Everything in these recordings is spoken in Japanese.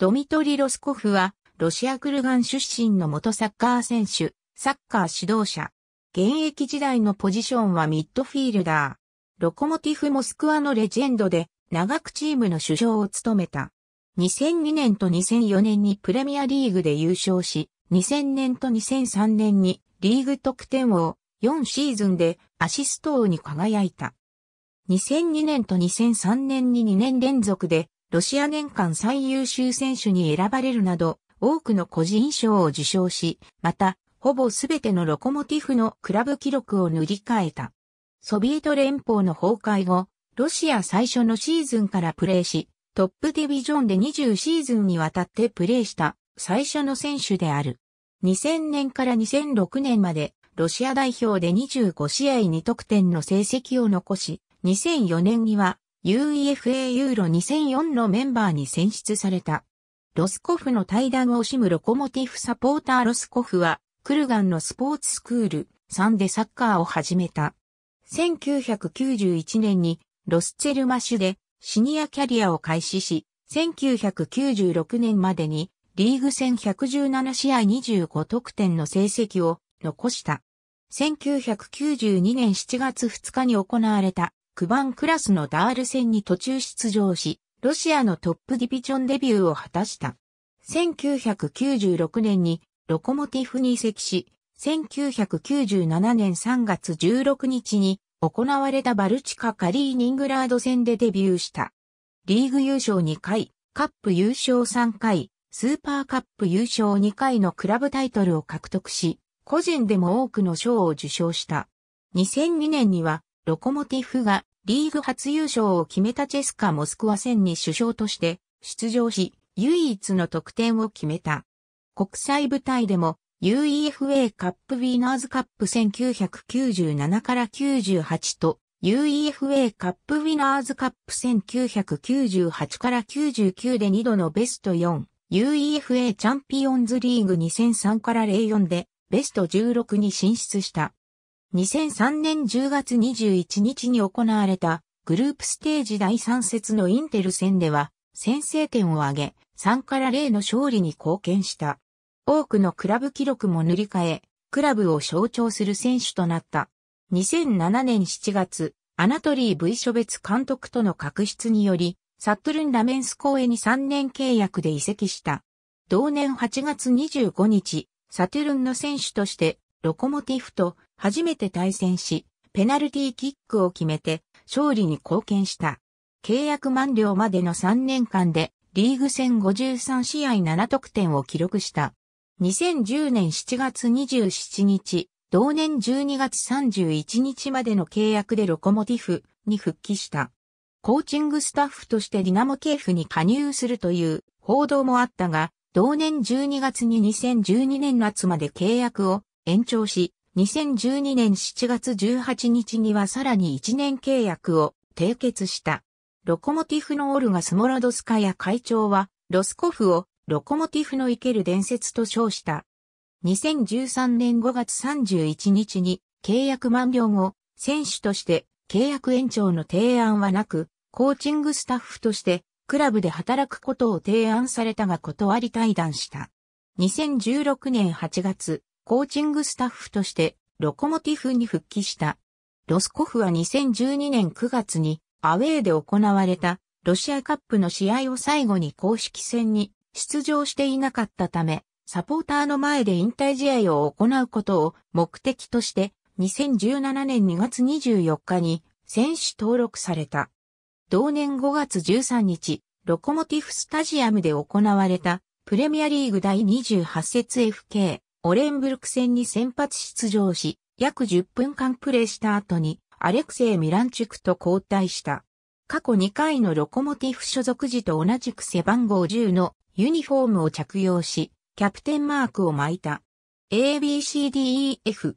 ドミトリ・ロスコフは、ロシア・クルガン出身の元サッカー選手、サッカー指導者。現役時代のポジションはミッドフィールダー。ロコモティフ・モスクワのレジェンドで、長くチームの主将を務めた。2002年と2004年にプレミアリーグで優勝し、2000年と2003年にリーグ得点王、4シーズンでアシスト王に輝いた。2002年と2003年に2年連続でロシア年間最優秀選手に選ばれるなど、多くの個人賞を受賞し、また、ほぼすべてのロコモティフのクラブ記録を塗り替えた。ソビエト連邦の崩壊後、ロシア最初のシーズンからプレーし、トップディビジョンで20シーズンにわたってプレーした最初の選手である。2000年から2006年までロシア代表で25試合2得点の成績を残し、2004年には UEFA ユーロ2004のメンバーに選出された。ロスコフの対談を惜しむロコモティフサポーターロスコフは、クルガンのスポーツスクール3でサッカーを始めた。1991年にロスチェルマシュでシニアキャリアを開始し、1996年までにリーグ戦117試合25得点の成績を残した。1992年7月2日に行われた9番クラスのダール戦に途中出場し、ロシアのトップディビジョンデビューを果たした。1996年にロコモティフに移籍し、1997年3月16日に行われたバルチカ・カリーニングラード戦でデビューした。リーグ優勝2回、カップ優勝3回、スーパーカップ優勝2回のクラブタイトルを獲得し、個人でも多くの賞を受賞した。2002年にはロコモティフがリーグ初優勝を決めたチェスカ・モスクワ戦に主将として出場し、唯一の得点を決めた。国際舞台でも UEFA カップウィーナーズカップ1997から98と UEFA カップウィナーズカップ1998から99で2度のベスト4、UEFA チャンピオンズリーグ2003から04でベスト16に進出した。2003年10月21日に行われたグループステージ第3節のインテル戦では先制点を挙げ3から0の勝利に貢献した。多くのクラブ記録も塗り替え、クラブを象徴する選手となった。2007年7月、アナトリー・ V 諸別監督との確執により、サットルン・ラメンス公へに3年契約で移籍した。同年8月25日、サトゥルンの選手として、ロコモティフと初めて対戦し、ペナルティーキックを決めて勝利に貢献した。契約満了までの3年間でリーグ戦53試合7得点を記録した。2010年7月27日、同年12月31日までの契約でロコモティフに復帰した。コーチングスタッフとしてディナモケーフに加入するという報道もあったが、同年12月に2012年夏まで契約を延長し、2012年7月18日にはさらに1年契約を締結した。ロコモティフのオルガ・スモラドスカヤ会長は、ロスコフをロコモティフの生ける伝説と称した。2013年5月31日に契約満了後、選手として契約延長の提案はなく、コーチングスタッフとしてクラブで働くことを提案されたが断り退団した。2016年8月、コーチングスタッフとしてロコモティフに復帰した。ロスコフは2012年9月にアウェーで行われたロシアカップの試合を最後に公式戦に出場していなかったため、サポーターの前で引退試合を行うことを目的として2017年2月24日に選手登録された。同年5月13日、ロコモティフスタジアムで行われたプレミアリーグ第28節 FK オレンブルク戦に先発出場し、約10分間プレーした後に、アレクセイ・ミランチュクと交代した。過去2回のロコモティフ所属時と同じく背番号10のユニフォームを着用し、キャプテンマークを巻いた。ABCDEF。フ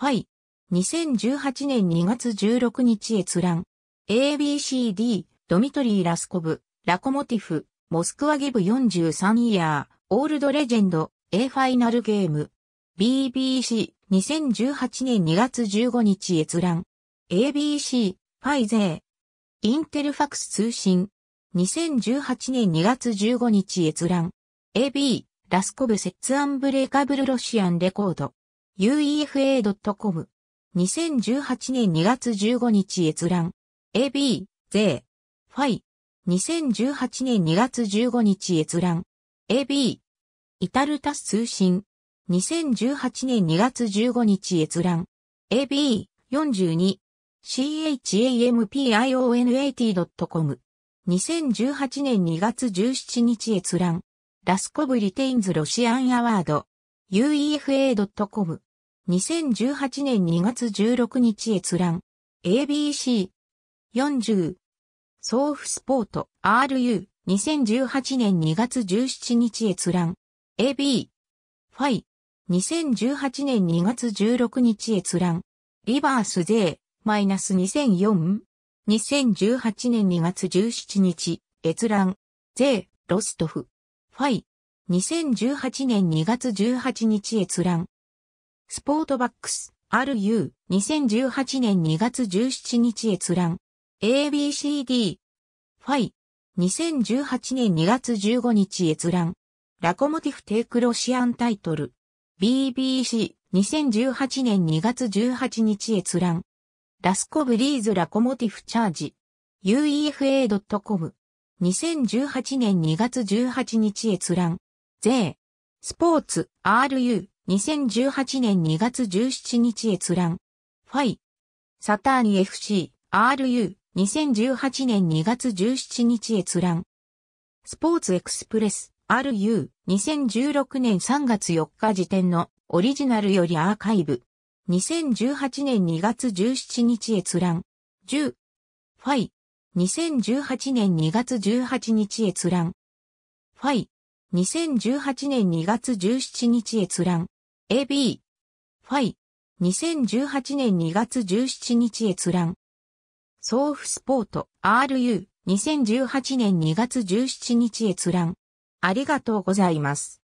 ァイ。2018年2月16日閲覧。ABCD、ドミトリー・ラスコブ、ラコモティフ、モスクワギブ43イヤー、オールドレジェンド、A ファイナルゲーム。BBC、2018年2月15日閲覧。ABC、ファイゼー。インテルファクス通信。2018年2月15日閲覧。AB、ラスコブセッツアンブレーカブルロシアンレコード。uefa.com。2018年2月15日閲覧。AB、ゼー。ファイ。2018年2月15日閲覧。AB、イタルタス通信。2018年2月15日閲覧。AB42。c h a m p i o n a t c o m 2018年2月17日閲覧。ラスコブリテインズロシアンアワード。uefa.com。2018年2月16日閲覧。ABC。40。ソーフスポート RU。2018年2月17日閲覧。AB。ファイ。2018年2月16日閲覧。リバース税、マイナス 2004?2018 年2月17日、閲覧。税、ロストフ。ファイ。2018年2月18日閲覧。スポートバックス、RU。2018年2月17日閲覧。ABCD。ファイ。2018年2月15日閲覧。ラコモティフ・テイク・ロシアンタイトル。BBC、2018年2月18日閲覧。ラスコ・ブリーズ・ラコモティフ・チャージ。uefa.com。2018年2月18日閲覧。税。スポーツ、RU。2018年2月17日閲覧。ファイ。サターニ FC、RU。2018年2月17日閲覧。スポーツエクスプレス。RU、2016年3月4日時点のオリジナルよりアーカイブ。2018年2月17日閲覧。10、ファイ。2018年2月18日閲覧。ファイ。2018年2月17日閲覧。AB。ファイ。2018年2月17日閲覧。ソーフスポート RU。2018年2月17日閲覧。ありがとうございます。